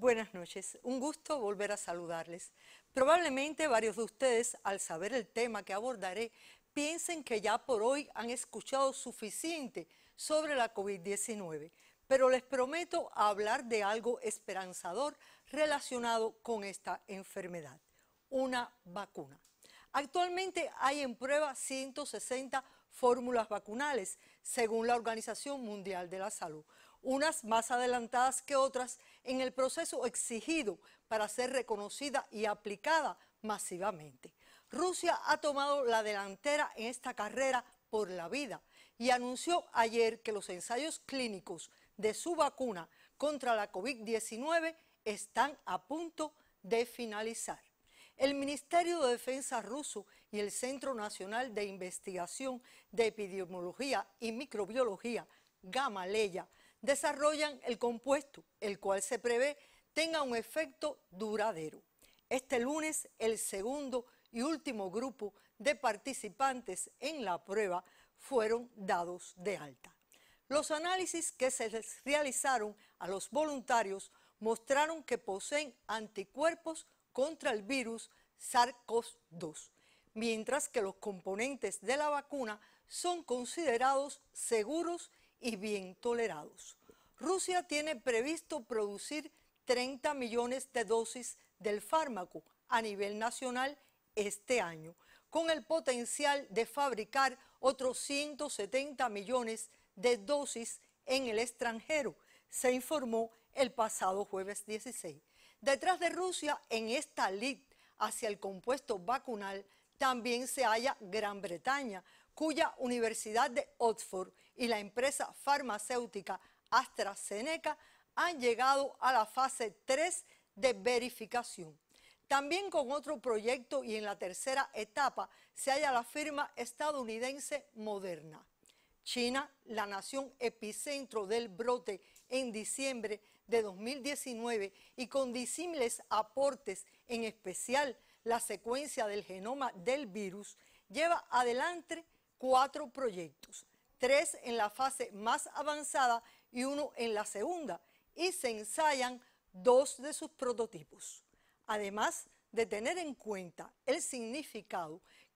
Buenas noches, un gusto volver a saludarles. Probablemente varios de ustedes, al saber el tema que abordaré, piensen que ya por hoy han escuchado suficiente sobre la COVID-19, pero les prometo hablar de algo esperanzador relacionado con esta enfermedad, una vacuna. Actualmente hay en prueba 160 fórmulas vacunales, según la Organización Mundial de la Salud unas más adelantadas que otras en el proceso exigido para ser reconocida y aplicada masivamente. Rusia ha tomado la delantera en esta carrera por la vida y anunció ayer que los ensayos clínicos de su vacuna contra la COVID-19 están a punto de finalizar. El Ministerio de Defensa ruso y el Centro Nacional de Investigación de Epidemiología y Microbiología, Gamaleya, desarrollan el compuesto, el cual se prevé tenga un efecto duradero. Este lunes, el segundo y último grupo de participantes en la prueba fueron dados de alta. Los análisis que se realizaron a los voluntarios mostraron que poseen anticuerpos contra el virus SARS-CoV-2, mientras que los componentes de la vacuna son considerados seguros y bien tolerados. Rusia tiene previsto producir 30 millones de dosis del fármaco a nivel nacional este año, con el potencial de fabricar otros 170 millones de dosis en el extranjero, se informó el pasado jueves 16. Detrás de Rusia, en esta lid hacia el compuesto vacunal, también se halla Gran Bretaña, cuya Universidad de Oxford y la empresa farmacéutica AstraZeneca han llegado a la fase 3 de verificación. También con otro proyecto y en la tercera etapa se halla la firma estadounidense Moderna. China, la nación epicentro del brote en diciembre de 2019 y con disímiles aportes, en especial la secuencia del genoma del virus, lleva adelante cuatro proyectos, tres en la fase más avanzada y uno en la segunda, y se ensayan dos de sus prototipos. Además de tener en cuenta el significado